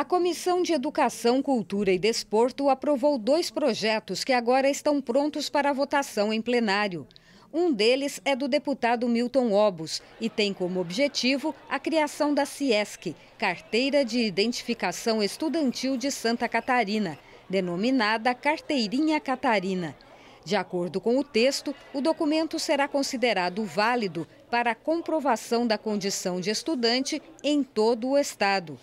A Comissão de Educação, Cultura e Desporto aprovou dois projetos que agora estão prontos para votação em plenário. Um deles é do deputado Milton Obos e tem como objetivo a criação da CIESC, Carteira de Identificação Estudantil de Santa Catarina, denominada Carteirinha Catarina. De acordo com o texto, o documento será considerado válido para comprovação da condição de estudante em todo o estado.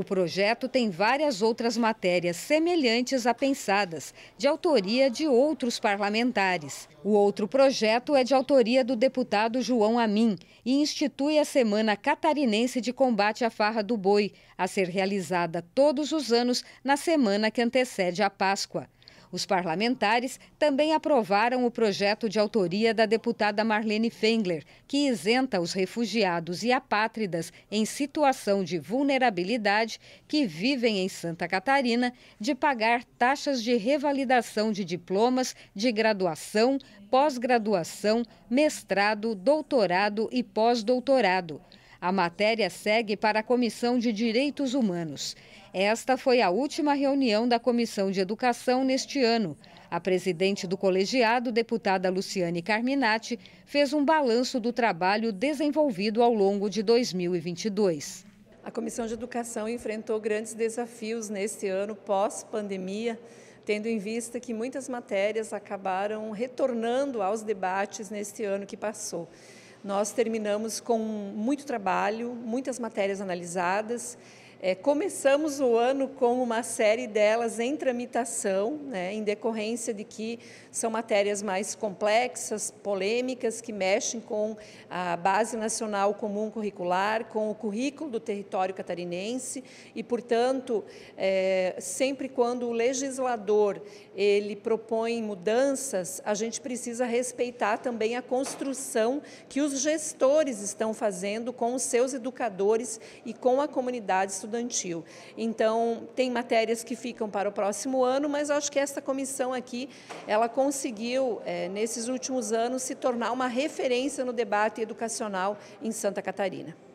O projeto tem várias outras matérias semelhantes a pensadas, de autoria de outros parlamentares. O outro projeto é de autoria do deputado João Amin e institui a Semana Catarinense de Combate à Farra do Boi, a ser realizada todos os anos na semana que antecede a Páscoa. Os parlamentares também aprovaram o projeto de autoria da deputada Marlene Fengler, que isenta os refugiados e apátridas em situação de vulnerabilidade que vivem em Santa Catarina de pagar taxas de revalidação de diplomas de graduação, pós-graduação, mestrado, doutorado e pós-doutorado. A matéria segue para a Comissão de Direitos Humanos. Esta foi a última reunião da Comissão de Educação neste ano. A presidente do colegiado, deputada Luciane Carminati, fez um balanço do trabalho desenvolvido ao longo de 2022. A Comissão de Educação enfrentou grandes desafios neste ano pós-pandemia, tendo em vista que muitas matérias acabaram retornando aos debates neste ano que passou. Nós terminamos com muito trabalho, muitas matérias analisadas é, começamos o ano com uma série delas em tramitação, né, em decorrência de que são matérias mais complexas, polêmicas, que mexem com a Base Nacional Comum Curricular, com o currículo do território catarinense e, portanto, é, sempre quando o legislador ele propõe mudanças, a gente precisa respeitar também a construção que os gestores estão fazendo com os seus educadores e com a comunidade estudantil estudantil. Então, tem matérias que ficam para o próximo ano, mas acho que essa comissão aqui, ela conseguiu, é, nesses últimos anos, se tornar uma referência no debate educacional em Santa Catarina.